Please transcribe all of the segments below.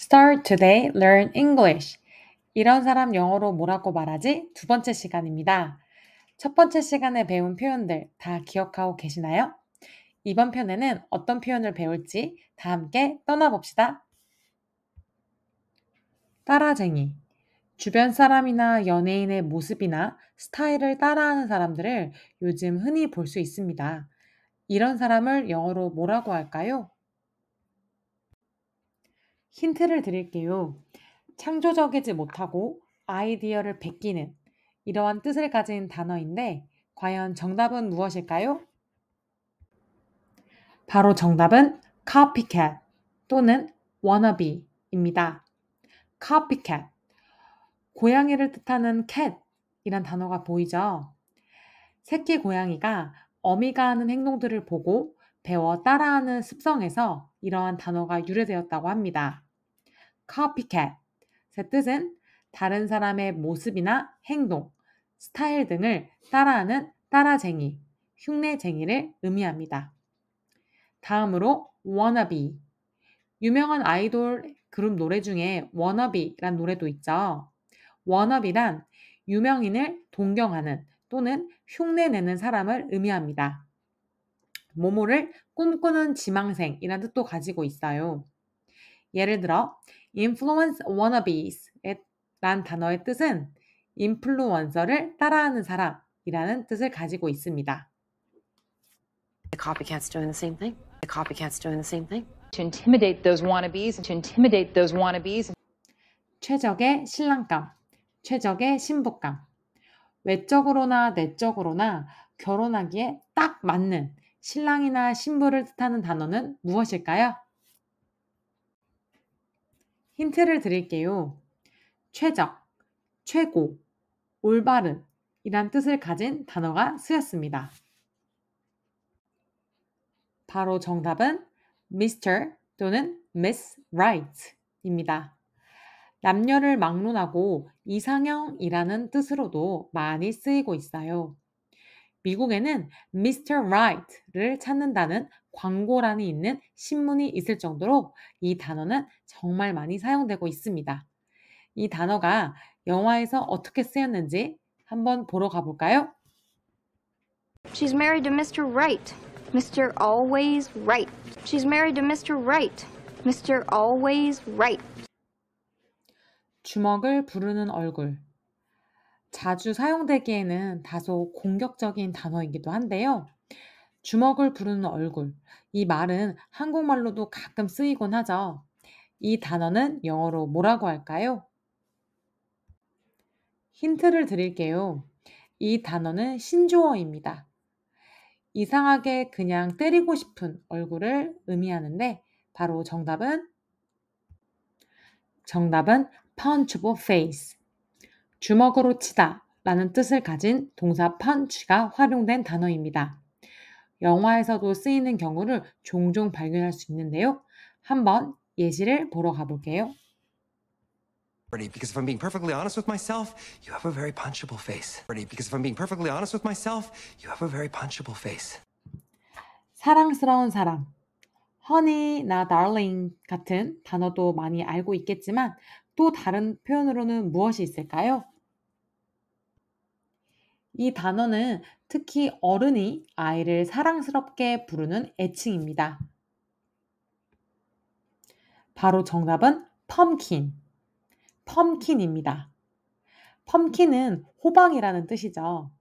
Start today, learn English. 이런 사람 영어로 뭐라고 말하지? 두 번째 시간입니다. 첫 번째 시간에 배운 표현들 다 기억하고 계시나요? 이번 편에는 어떤 표현을 배울지 다 함께 떠나봅시다. 따라쟁이. 주변 사람이나 연예인의 모습이나 스타일을 따라하는 사람들을 요즘 흔히 볼 수 있습니다. 이런 사람을 영어로 뭐라고 할까요? 힌트를 드릴게요. 창조적이지 못하고 아이디어를 베끼는 이러한 뜻을 가진 단어인데 과연 정답은 무엇일까요? 바로 정답은 copycat 또는 wannabe입니다. copycat 고양이를 뜻하는 cat이란 단어가 보이죠? 새끼 고양이가 어미가 하는 행동들을 보고 배워 따라하는 습성에서 이러한 단어가 유래되었다고 합니다. copycat의 뜻은 다른 사람의 모습이나 행동, 스타일 등을 따라하는 따라쟁이, 흉내쟁이를 의미합니다. 다음으로 wannabe. 유명한 아이돌 그룹 노래 중에 wannabe란 노래도 있죠. wannabe란 유명인을 동경하는 또는 흉내내는 사람을 의미합니다. 모모를 꿈꾸는 지망생이라는 뜻도 가지고 있어요. 예를 들어 influence wannabes란 단어의 뜻은 인플루언서를 따라하는 사람이라는 뜻을 가지고 있습니다. The copycat's doing the same thing. The copycat's doing the same thing. To intimidate those wannabes, to intimidate those wannabes. 최적의 신랑감, 최적의 신부감. 외적으로나 내적으로나 결혼하기에 딱 맞는 신랑이나 신부를 뜻하는 단어는 무엇일까요? 힌트를 드릴게요. 최적, 최고, 올바른 이란 뜻을 가진 단어가 쓰였습니다. 바로 정답은 Mr. 또는 Miss Right입니다. 남녀를 막론하고 이상형이라는 뜻으로도 많이 쓰이고 있어요. 미국에는 Mr. Right를 찾는다는 광고란이 있는 신문이 있을 정도로 이 단어는 정말 많이 사용되고 있습니다. 이 단어가 영화에서 어떻게 쓰였는지 한번 보러 가볼까요? She's married to Mr. Right. Mr. Always Right. She's married to Mr. Right. Mr. Always Right. 주먹을 부르는 얼굴. 자주 사용되기에는 다소 공격적인 단어이기도 한데요. 주먹을 부르는 얼굴. 이 말은 한국말로도 가끔 쓰이곤 하죠. 이 단어는 영어로 뭐라고 할까요? 힌트를 드릴게요. 이 단어는 신조어입니다. 이상하게 그냥 때리고 싶은 얼굴을 의미하는데 바로 정답은 정답은 punchable face. 주먹으로 치다 라는 뜻을 가진 동사 펀치가 활용된 단어입니다. 영화에서도 쓰이는 경우를 종종 발견할 수 있는데요. 한번 예시를 보러 가볼게요. Because if I'm being perfectly honest with myself, you have a very punchable face. Because if I'm being perfectly honest with myself, you have a very punchable face. 사랑스러운 사람, honey나 darling 같은 단어도 많이 알고 있겠지만 또 다른 표현으로는 무엇이 있을까요? 이 단어는 특히 어른이 아이를 사랑스럽게 부르는 애칭입니다. 바로 정답은 펌킨. 펌킨입니다. 펌킨은 호박이라는 뜻이죠.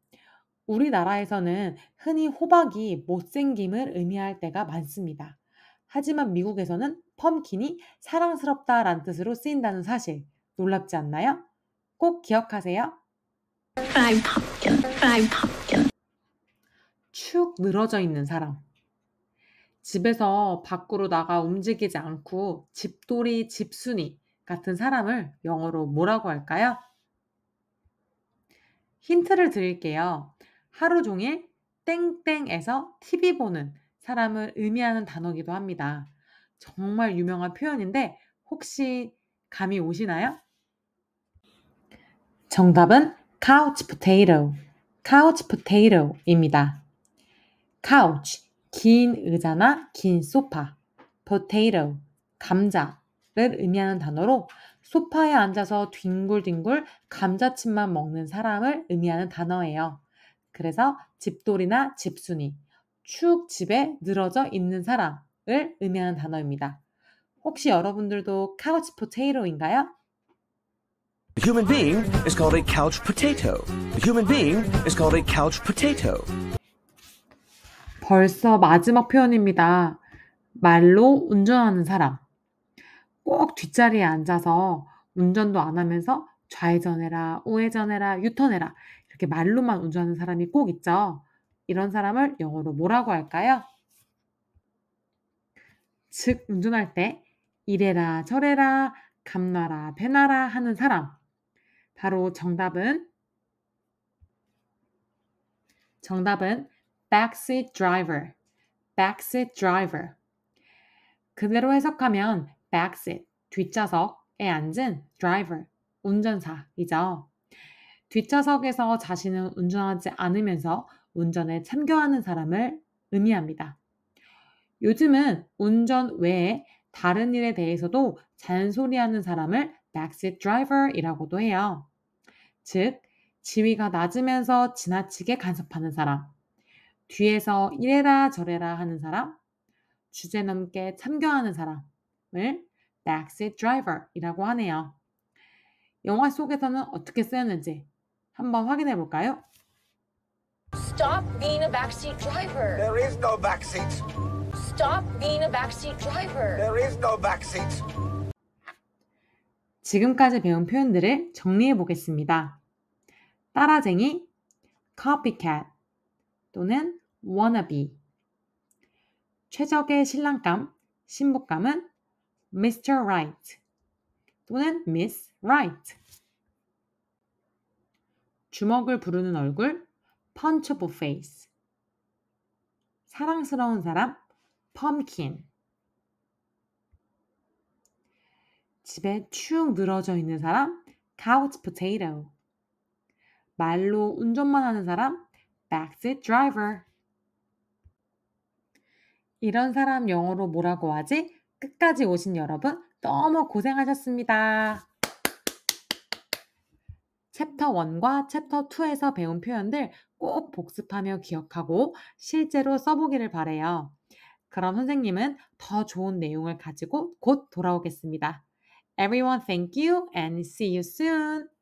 우리나라에서는 흔히 호박이 못생김을 의미할 때가 많습니다. 하지만 미국에서는 펌킨이 사랑스럽다 라는 뜻으로 쓰인다는 사실 놀랍지 않나요? 꼭 기억하세요. I'm pumpkin. 축 늘어져 있는 사람. 집에서 밖으로 나가 움직이지 않고 집돌이, 집순이 같은 사람을 영어로 뭐라고 할까요? 힌트를 드릴게요. 하루 종일 땡땡에서 TV 보는 사람을 의미하는 단어기도 합니다. 정말 유명한 표현인데 혹시 감이 오시나요? 정답은 couch potato. couch potato입니다. couch 긴 의자나 긴 소파, potato 감자를 의미하는 단어로 소파에 앉아서 뒹굴뒹굴 감자칩만 먹는 사람을 의미하는 단어예요. 그래서 집돌이나 집순이, 축 집에 늘어져 있는 사람을 의미하는 단어입니다. 혹시 여러분들도 카우치 포테이로인가요? The human being is called a couch potato. The human being is called a couch potato. 벌써 마지막 표현입니다. 말로 운전하는 사람. 꼭 뒷자리에 앉아서 운전도 안 하면서 좌회전해라, 우회전해라, 유턴해라. 이렇게 말로만 운전하는 사람이 꼭 있죠. 이런 사람을 영어로 뭐라고 할까요? 즉, 운전할 때 이래라, 저래라, 감나라, 배나라 하는 사람. 바로 정답은 정답은 backseat driver, backseat driver. 그대로 해석하면 backseat, 뒷좌석에 앉은 driver, 운전사이죠. 뒷좌석에서 자신은 운전하지 않으면서 운전에 참여하는 사람을 의미합니다. 요즘은 운전 외에 다른 일에 대해서도 잔소리하는 사람을 backseat driver이라고도 해요. 즉, 지위가 낮으면서 지나치게 간섭하는 사람, 뒤에서 이래라 저래라 하는 사람, 주제 넘게 참견하는 사람을 backseat driver이라고 하네요. 영화 속에서는 어떻게 쓰였는지 한번 확인해 볼까요? Stop being a backseat driver. There is no backseat. Stop being a backseat driver. There is no backseat. 지금까지 배운 표현들을 정리해 보겠습니다. 따라쟁이, copycat 또는 wannabe. 최적의 신랑감, 신부감은 Mr. Right 또는 Miss Right. 주먹을 부르는 얼굴, punchable face. 사랑스러운 사람, pumpkin. 집에 축 늘어져 있는 사람, couch potato. 말로 운전만 하는 사람 backseat driver. 이런 사람 영어로 뭐라고 하지? 끝까지 오신 여러분 너무 고생하셨습니다. 챕터 1과 챕터 2에서 배운 표현들 꼭 복습하며 기억하고 실제로 써보기를 바래요. 그럼 선생님은 더 좋은 내용을 가지고 곧 돌아오겠습니다. Everyone, thank you and see you soon.